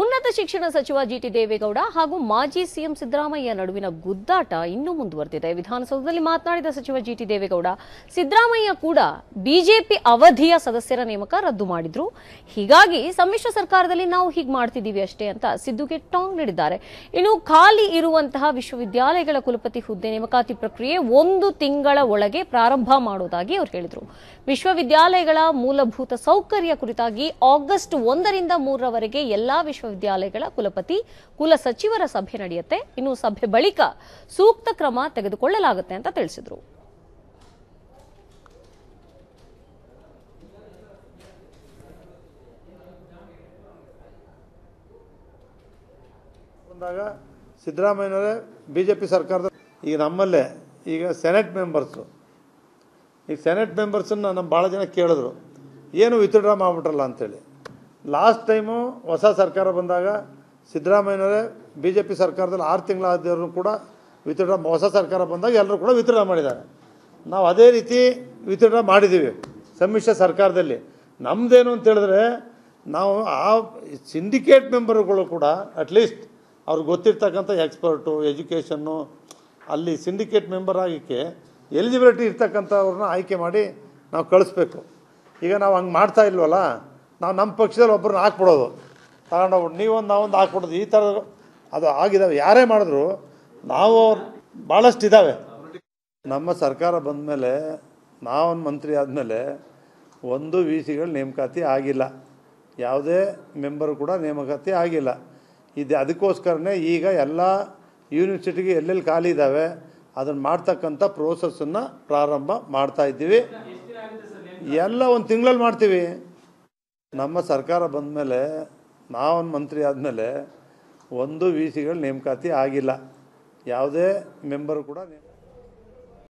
ಉನ್ನತ ಶಿಕ್ಷಣ ಸಚಿವ ಜಿಟಿ ದೇವೇಗೌಡ ಹಾಗೂ ಮಾಜಿ ಸಿಎಂ ಸಿದ್ದರಾಮಯ್ಯ ನಡುವಿನ ಗುದ್ದಾಟ ಇನ್ನೂ ಮುಂದುವರೆದಿದೆ ವಿಧಾನಸೌಧದಲ್ಲಿ ಮಾತನಾಡಿದ ಸಚಿವ ಜಿಟಿ ದೇವೇಗೌಡ ಸಿದ್ದರಾಮಯ್ಯ ಕೂಡ ಬಿಜೆಪಿ ಅವಧಿಯ ಸದಸ್ಯರ ನೇಮಕ ರದ್ದು ಮಾಡಿದ್ರು ಹೀಗಾಗಿ ಸಮ್ಮಿಶ್ರ ಸರ್ಕಾರದಲ್ಲಿ ನಾವು ಹೀಗೆ ಮಾಡ್ತಿದ್ದೀವಿ ಅಷ್ಟೇ ಅಂತ ಸಿದ್ದುಗೆ ಟಾಂಗ್ ನೀಡಿದ್ದಾರೆ ಇನ್ನು ಖಾಲಿ ಇರುವಂತಹ ವಿಶ್ವವಿದ್ಯಾಲಯಗಳ ಕುಲಪತಿ ಹುದ್ದೆ ನೇಮಕಾತಿ ಪ್ರಕ್ರಿಯೆ ಒಂದು ತಿಂಗಳ ಒಳಗೆ ಪ್ರಾರಂಭ ಮಾಡುವುದಾಗಿ ಅವರು ಹೇಳಿದರು ವಿಶ್ವವಿದ್ಯಾಲಯಗಳ ಮೂಲಭೂತ ಸೌಕರ್ಯ ಕುರಿತಾಗಿ ಆಗಸ್ಟ್ ಒಂದರಿಂದ ಮೂರರವರೆಗೆ ಎಲ್ಲಾ ವಿಶ್ವ ವಿಶ್ವವಿದ್ಯಾಲಯಗಳ ಕುಲಪತಿ ಕುಲ ಸಚಿವರ ಸಭೆ ನಡೆಯುತ್ತೆ ಇನ್ನು ಸಭೆ ಬಳಿಕ ಸೂಕ್ತ ಕ್ರಮ ತೆಗೆದುಕೊಳ್ಳಲಾಗುತ್ತೆ ಅಂತ ತಿಳಿಸಿದರು ಬಂದಾಗ ಸಿದ್ದರಾಮಯ್ಯನವರೇ ಬಿ ಸರ್ಕಾರದ ಈಗ ನಮ್ಮಲ್ಲೇ ಈಗ ಸೆನೆಟ್ ಮೆಂಬರ್ಸು ಈ ಸೆನೆಟ್ ಮೆಂಬರ್ಸನ್ನು ನಮ್ಮ ಭಾಳ ಜನ ಕೇಳಿದ್ರು ಏನು ವಿತ್ಡ್ರಾ ಅಂತ ಅಂಥೇಳಿ ಲಾಸ್ಟ್ ಟೈಮು ಹೊಸ ಸರ್ಕಾರ ಬಂದಾಗ ಸಿದ್ದರಾಮಯ್ಯನವರೇ ಬಿ ಜೆ ಪಿ ಸರ್ಕಾರದಲ್ಲಿ ಆರು ತಿಂಗಳಾದವ್ರನ್ನೂ ಕೂಡ ವಿತಡ ಹೊಸ ಸರ್ಕಾರ ಬಂದಾಗ ಎಲ್ಲರೂ ಕೂಡ ವಿತರಣೆ ಮಾಡಿದ್ದಾರೆ ನಾವು ಅದೇ ರೀತಿ ವಿತ್ಡ್ರಾ ಮಾಡಿದ್ದೀವಿ ಸಮ್ಮಿಶ್ರ ಸರ್ಕಾರದಲ್ಲಿ ನಮ್ಮದೇನು ಅಂತೇಳಿದ್ರೆ ನಾವು ಆ ಸಿಂಡಿಕೇಟ್ ಮೆಂಬರ್ಗಳು ಕೂಡ ಅಟ್ಲೀಸ್ಟ್ ಅವ್ರಿಗೆ ಗೊತ್ತಿರ್ತಕ್ಕಂಥ ಎಕ್ಸ್ಪರ್ಟು ಎಜುಕೇಷನ್ನು ಅಲ್ಲಿ ಸಿಂಡಿಕೇಟ್ ಮೆಂಬರ್ ಆಗಲಿಕ್ಕೆ ಎಲಿಜಿಬಿಲಿಟಿ ಇರ್ತಕ್ಕಂಥವ್ರನ್ನ ಆಯ್ಕೆ ಮಾಡಿ ನಾವು ಕಳಿಸ್ಬೇಕು ಈಗ ನಾವು ಹಂಗೆ ಮಾಡ್ತಾ ಇಲ್ವಲ್ಲ ನಾವು ನಮ್ಮ ಪಕ್ಷದಲ್ಲಿ ಒಬ್ಬರನ್ನ ಹಾಕ್ಬಿಡೋದು ತಗೊಂಡೋಗ್ಬಿಟ್ಟು ನೀವೊಂದು ನಾವೊಂದು ಹಾಕ್ಬಿಡೋದು ಈ ಥರ ಅದು ಆಗಿದ್ದಾವೆ ಯಾರೇ ಮಾಡಿದ್ರು ನಾವು ಭಾಳಷ್ಟು ಇದ್ದಾವೆ ನಮ್ಮ ಸರ್ಕಾರ ಬಂದ ಮೇಲೆ ನಾವೊಂದು ಮಂತ್ರಿ ಆದಮೇಲೆ ಒಂದು ವಿ ಸಿಗಳ ನೇಮಕಾತಿ ಆಗಿಲ್ಲ ಯಾವುದೇ ಮೆಂಬರು ಕೂಡ ನೇಮಕಾತಿ ಆಗಿಲ್ಲ ಇದು ಅದಕ್ಕೋಸ್ಕರನೇ ಈಗ ಎಲ್ಲ ಯೂನಿವರ್ಸಿಟಿಗೆ ಎಲ್ಲೆಲ್ಲಿ ಖಾಲಿ ಇದ್ದಾವೆ ಅದನ್ನು ಮಾಡ್ತಕ್ಕಂಥ ಪ್ರೋಸೆಸ್ಸನ್ನು ಪ್ರಾರಂಭ ಮಾಡ್ತಾ ಇದ್ದೀವಿ ಎಲ್ಲ ಒಂದು ತಿಂಗಳಲ್ಲಿ ಮಾಡ್ತೀವಿ ನಮ್ಮ ಸರ್ಕಾರ ಬಂದ ಮೇಲೆ ನಾವೊಂದು ಮಂತ್ರಿ ಆದಮೇಲೆ ಒಂದು ವಿ ಸಿಗಳ ನೇಮಕಾತಿ ಆಗಿಲ್ಲ ಯಾವುದೇ ಮೆಂಬರು ಕೂಡ